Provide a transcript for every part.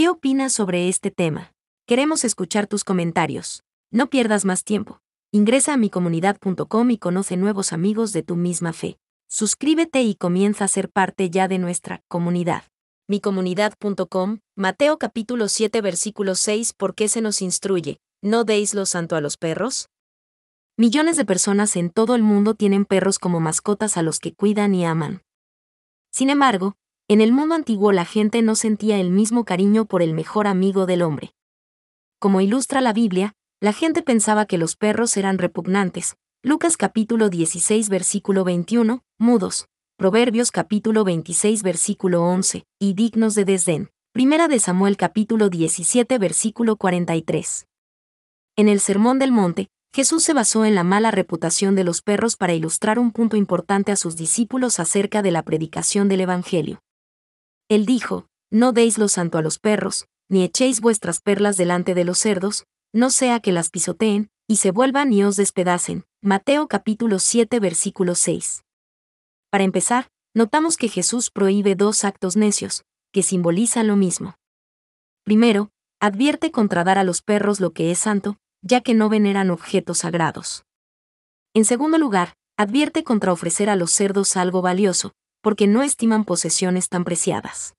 ¿Qué opinas sobre este tema? Queremos escuchar tus comentarios. No pierdas más tiempo. Ingresa a micomunidad.com y conoce nuevos amigos de tu misma fe. Suscríbete y comienza a ser parte ya de nuestra comunidad. Micomunidad.com, Mateo capítulo 7 versículo 6 ¿Por qué se nos instruye? ¿No deis lo santo a los perros? Millones de personas en todo el mundo tienen perros como mascotas a los que cuidan y aman. Sin embargo, en el mundo antiguo la gente no sentía el mismo cariño por el mejor amigo del hombre. Como ilustra la Biblia, la gente pensaba que los perros eran repugnantes. Lucas capítulo 16 versículo 21, mudos. Proverbios capítulo 26 versículo 11, y dignos de desdén. Primera de Samuel capítulo 17 versículo 43. En el Sermón del Monte, Jesús se basó en la mala reputación de los perros para ilustrar un punto importante a sus discípulos acerca de la predicación del Evangelio. Él dijo, No deis lo santo a los perros, ni echéis vuestras perlas delante de los cerdos, no sea que las pisoteen, y se vuelvan y os despedacen. Mateo capítulo 7 versículo 6. Para empezar, notamos que Jesús prohíbe dos actos necios, que simbolizan lo mismo. Primero, advierte contra dar a los perros lo que es santo, ya que no veneran objetos sagrados. En segundo lugar, advierte contra ofrecer a los cerdos algo valioso, porque no estiman posesiones tan preciadas.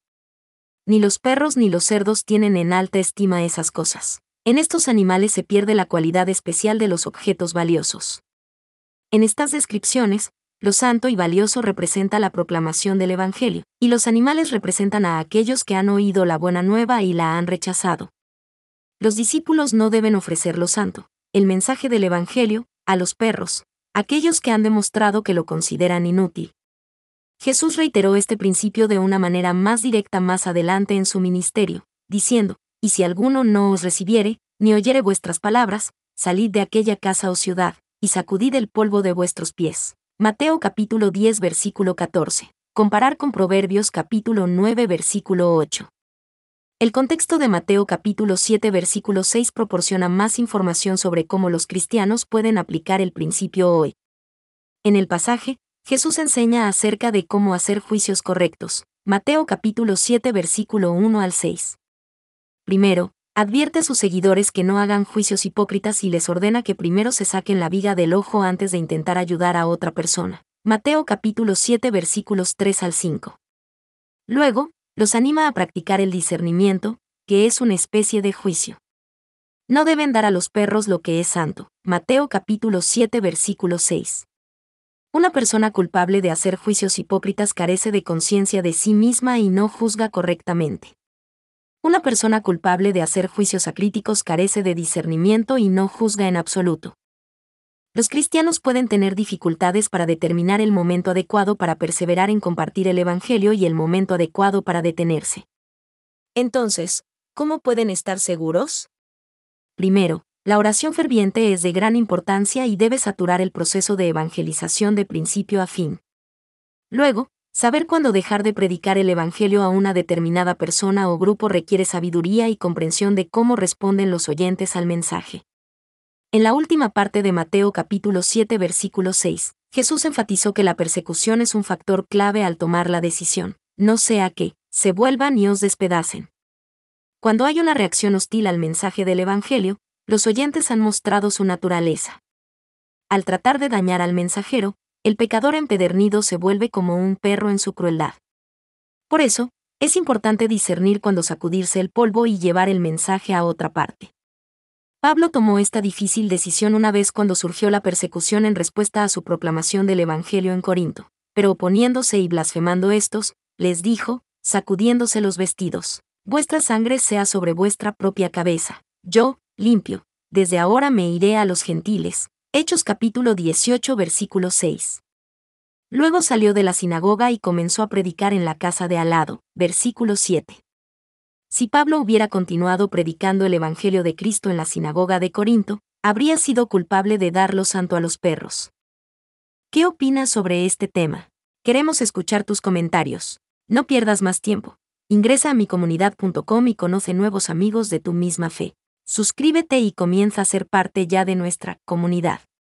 Ni los perros ni los cerdos tienen en alta estima esas cosas. En estos animales se pierde la cualidad especial de los objetos valiosos. En estas descripciones, lo santo y valioso representa la proclamación del Evangelio, y los animales representan a aquellos que han oído la buena nueva y la han rechazado. Los discípulos no deben ofrecer lo santo, el mensaje del Evangelio, a los perros, aquellos que han demostrado que lo consideran inútil. Jesús reiteró este principio de una manera más directa más adelante en su ministerio, diciendo, Y si alguno no os recibiere, ni oyere vuestras palabras, salid de aquella casa o ciudad, y sacudid el polvo de vuestros pies. Mateo capítulo 10 versículo 14. Comparar con Proverbios capítulo 9 versículo 8. El contexto de Mateo capítulo 7 versículo 6 proporciona más información sobre cómo los cristianos pueden aplicar el principio hoy. En el pasaje, Jesús enseña acerca de cómo hacer juicios correctos. Mateo capítulo 7 versículo 1 al 6. Primero, advierte a sus seguidores que no hagan juicios hipócritas y les ordena que primero se saquen la viga del ojo antes de intentar ayudar a otra persona. Mateo capítulo 7 versículos 3 al 5. Luego, los anima a practicar el discernimiento, que es una especie de juicio. No deben dar a los perros lo que es santo. Mateo capítulo 7 versículo 6. Una persona culpable de hacer juicios hipócritas carece de conciencia de sí misma y no juzga correctamente. Una persona culpable de hacer juicios acríticos carece de discernimiento y no juzga en absoluto. Los cristianos pueden tener dificultades para determinar el momento adecuado para perseverar en compartir el Evangelio y el momento adecuado para detenerse. Entonces, ¿cómo pueden estar seguros? Primero, la oración ferviente es de gran importancia y debe saturar el proceso de evangelización de principio a fin. Luego, saber cuándo dejar de predicar el Evangelio a una determinada persona o grupo requiere sabiduría y comprensión de cómo responden los oyentes al mensaje. En la última parte de Mateo capítulo 7 versículo 6, Jesús enfatizó que la persecución es un factor clave al tomar la decisión, no sea que, se vuelvan y os despedacen. Cuando hay una reacción hostil al mensaje del Evangelio, los oyentes han mostrado su naturaleza. Al tratar de dañar al mensajero, el pecador empedernido se vuelve como un perro en su crueldad. Por eso, es importante discernir cuando sacudirse el polvo y llevar el mensaje a otra parte. Pablo tomó esta difícil decisión una vez cuando surgió la persecución en respuesta a su proclamación del Evangelio en Corinto, pero oponiéndose y blasfemando estos, les dijo, sacudiéndose los vestidos, vuestra sangre sea sobre vuestra propia cabeza. Yo, limpio, desde ahora me iré a los gentiles. Hechos capítulo 18 versículo 6. Luego salió de la sinagoga y comenzó a predicar en la casa de Alado, versículo 7. Si Pablo hubiera continuado predicando el Evangelio de Cristo en la sinagoga de Corinto, habría sido culpable de darlo santo a los perros. ¿Qué opinas sobre este tema? Queremos escuchar tus comentarios. No pierdas más tiempo. Ingresa a mi comunidad.com y conoce nuevos amigos de tu misma fe. Suscríbete y comienza a ser parte ya de nuestra comunidad.